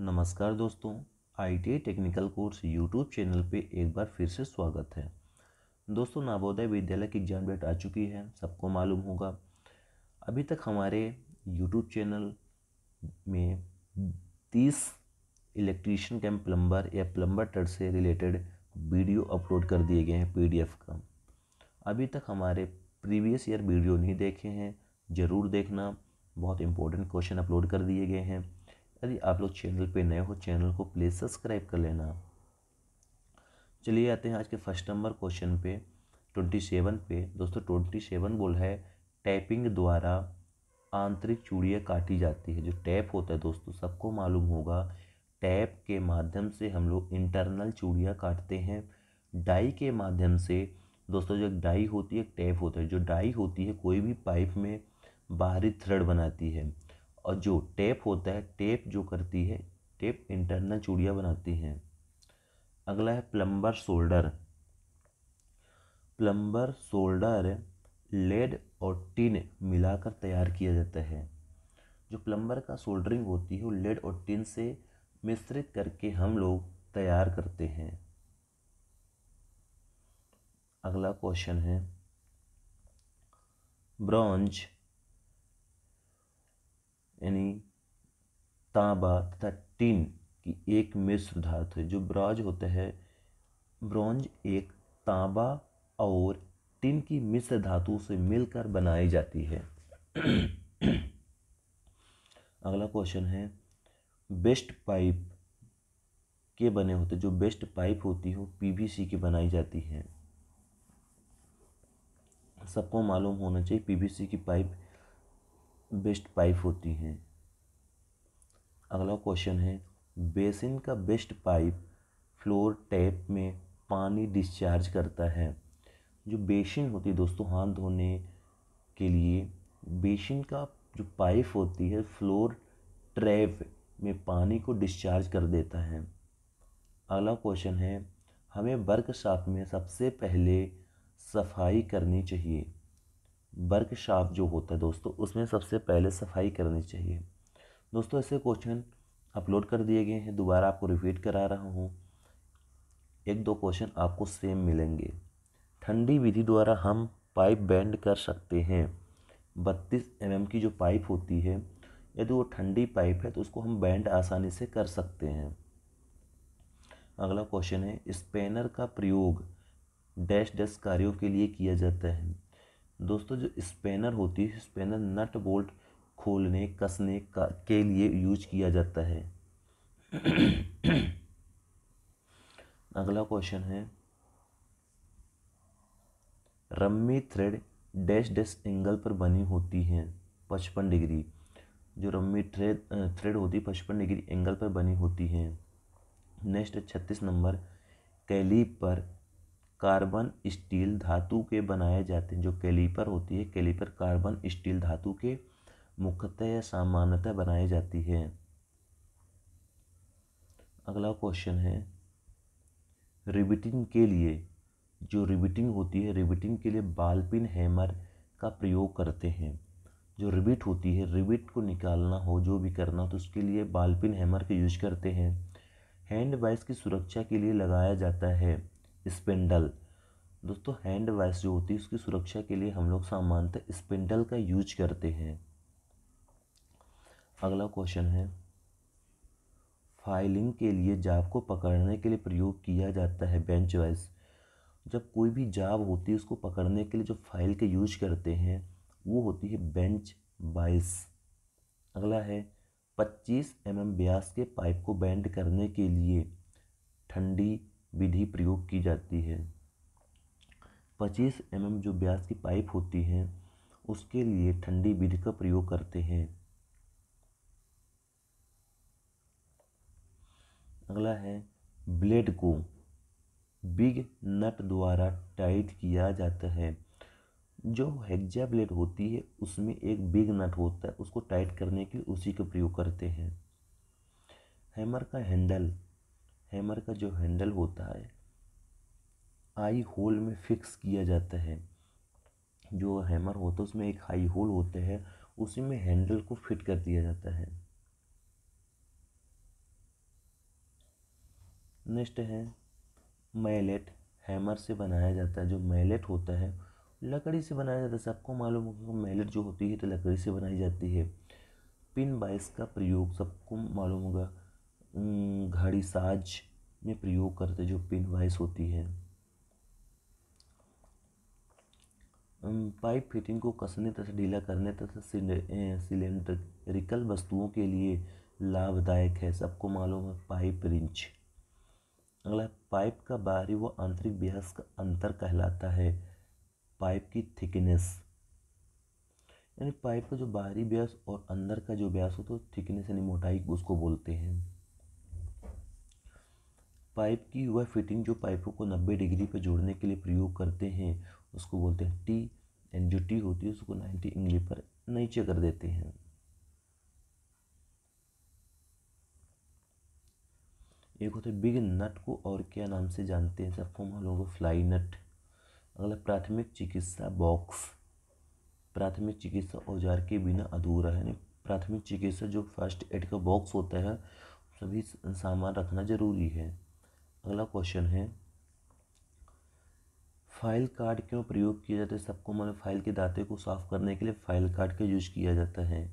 नमस्कार दोस्तों I technical course YouTube channel पे एक बार फिर से स्वागत है दोस्तों नवोदय विद्यालय की एग्जाम डेट आ चुकी है सबको मालूम होगा अभी तक हमारे यूट्यूब चैनल में तीस इलेक्ट्रीशियन कैम प्लम्बर या प्लम्बर टट से रिलेटेड वीडियो अपलोड कर दिए गए हैं पी का अभी तक हमारे प्रीवियस ईयर वीडियो नहीं देखे हैं ज़रूर देखना बहुत इंपॉर्टेंट क्वेश्चन अपलोड कर दिए गए हैं यदि आप लोग चैनल पे नए हो चैनल को प्लीज़ सब्सक्राइब कर लेना चलिए आते हैं आज के फर्स्ट नंबर क्वेश्चन पे ट्वेंटी सेवन पे दोस्तों ट्वेंटी सेवन बोल है टैपिंग द्वारा आंतरिक चूड़ियाँ काटी जाती है जो टैप होता है दोस्तों सबको मालूम होगा टैप के माध्यम से हम लोग इंटरनल चूड़ियाँ काटते हैं डाई के माध्यम से दोस्तों जो डाई होती है टैप होता है जो डाई होती है कोई भी पाइप में बाहरी थ्रेड बनाती है और जो टेप होता है टेप जो करती है टेप इंटरनल चूड़ियाँ बनाती हैं अगला है plumber solder plumber solder lead और टिन मिलाकर तैयार किया जाता है जो प्लम्बर का सोल्डरिंग होती है वो लेड और टिन से मिश्रित करके हम लोग तैयार करते हैं अगला क्वेश्चन है ब्रॉन्ज यानी तांबा तथा टिन की एक मिश्र धातु है जो ब्राज होता है ब्रॉन्ज एक तांबा और टिन की मिश्र धातु से मिलकर बनाई जाती है अगला क्वेश्चन है बेस्ट पाइप के बने होते जो बेस्ट पाइप होती हो पीवीसी की बनाई जाती है सबको मालूम होना चाहिए पीवीसी की पाइप बेस्ट पाइप होती हैं अगला क्वेश्चन है बेसिन का बेस्ट पाइप फ्लोर टैप में पानी डिस्चार्ज करता है जो बेसिन होती है दोस्तों हाथ धोने के लिए बेसिन का जो पाइप होती है फ्लोर ट्रैप में पानी को डिस्चार्ज कर देता है अगला क्वेश्चन है हमें वर्कशॉप में सबसे पहले सफाई करनी चाहिए वर्कशॉप जो होता है दोस्तों उसमें सबसे पहले सफाई करनी चाहिए दोस्तों ऐसे क्वेश्चन अपलोड कर दिए गए हैं दोबारा आपको रिपीट करा रहा हूँ एक दो क्वेश्चन आपको सेम मिलेंगे ठंडी विधि द्वारा हम पाइप बैंड कर सकते हैं बत्तीस एम mm की जो पाइप होती है यदि वो ठंडी पाइप है तो उसको हम बैंड आसानी से कर सकते हैं अगला क्वेश्चन है स्पेनर का प्रयोग डैश डैश कार्यों के लिए किया जाता है दोस्तों जो स्पेनर होती है स्पेनर नट बोल्ट खोलने कसने का के लिए यूज किया जाता है अगला क्वेश्चन है रम्मी थ्रेड डैश डैश एंगल पर बनी होती है पचपन डिग्री जो रम्मी थ्रेड थ्रेड होती है पचपन डिग्री एंगल पर बनी होती है नेक्स्ट छत्तीस नंबर कैलीपर कार्बन स्टील धातु के बनाए जाते हैं जो कैलीपर होती है कैलीपर कार्बन स्टील धातु के मुख्यतः या सामान्यतः बनाई जाती है अगला क्वेश्चन है रिबिटिंग के लिए जो रिबिटिंग होती है रिबिटिंग के लिए बालपिन हैमर का प्रयोग करते हैं जो रिबिट होती है रिबिट को निकालना हो जो भी करना तो उसके लिए बालपिन हैमर का यूज करते हैं हैंड वाइस की सुरक्षा के लिए लगाया जाता है स्पिंडल दोस्तों हैंड वाइस जो होती है उसकी सुरक्षा के लिए हम लोग सामान्यतः स्पिंडल का यूज करते हैं अगला क्वेश्चन है फाइलिंग के लिए जाब को पकड़ने के लिए प्रयोग किया जाता है बेंच वाइस जब कोई भी जाब होती है उसको पकड़ने के लिए जो फाइल के यूज करते हैं वो होती है बेंच वाइस अगला है पच्चीस एम एम ब्यास के पाइप को बैंड करने के लिए ठंडी विधि प्रयोग की जाती है पच्चीस एम mm जो ब्यास की पाइप होती है उसके लिए ठंडी विधि का प्रयोग करते हैं अगला है ब्लेड को बिग नट द्वारा टाइट किया जाता है जो हेक्जा ब्लेड होती है उसमें एक बिग नट होता है उसको टाइट करने के लिए उसी का प्रयोग करते हैं हैमर का हैंडल हैमर का जो हैंडल होता है आई होल में फिक्स किया जाता है जो हैमर होता है उसमें एक हाई होल होते हैं उसी में हैंडल को फिट कर दिया जाता है नेक्स्ट है मैलेट हैमर से बनाया जाता है जो मैलेट होता है लकड़ी से बनाया जाता है सबको मालूम होगा मैलेट जो होती है तो लकड़ी से बनाई जाती है पिन बाइस का प्रयोग सबको मालूम होगा घाड़ी साज में प्रयोग करते जो पिन वाइस होती है पाइप फिटिंग को कसने तथा ढीला करने तथा सिलेंड्रिकल वस्तुओं के लिए लाभदायक है सबको मालूम है पाइप रिंच अगला पाइप का बाहरी व आंतरिक व्यास का अंतर कहलाता है पाइप की थिकनेस यानी पाइप का जो बाहरी व्यास और अंदर का जो व्यास होता तो है थिकनेस यानी मोटाई उसको बोलते हैं पाइप की वह फिटिंग जो पाइपों को नब्बे डिग्री पर जोड़ने के लिए प्रयोग करते हैं उसको बोलते हैं टी एंड जो टी होती है उसको नाइन्टी इंगली पर नीचे कर देते हैं एक होता है बिग नट को और क्या नाम से जानते हैं सबको हम लोगों फ्लाई नट अगला प्राथमिक चिकित्सा बॉक्स प्राथमिक चिकित्सा औजार के बिना अधूरा है प्राथमिक चिकित्सा जो फर्स्ट एड का बॉक्स होता है सभी सामान रखना जरूरी है अगला क्वेश्चन है फाइल कार्ड क्यों प्रयोग किया जाता है सबको मालूम फाइल के दाते को साफ करने के लिए फाइल कार्ड का यूज किया जाता है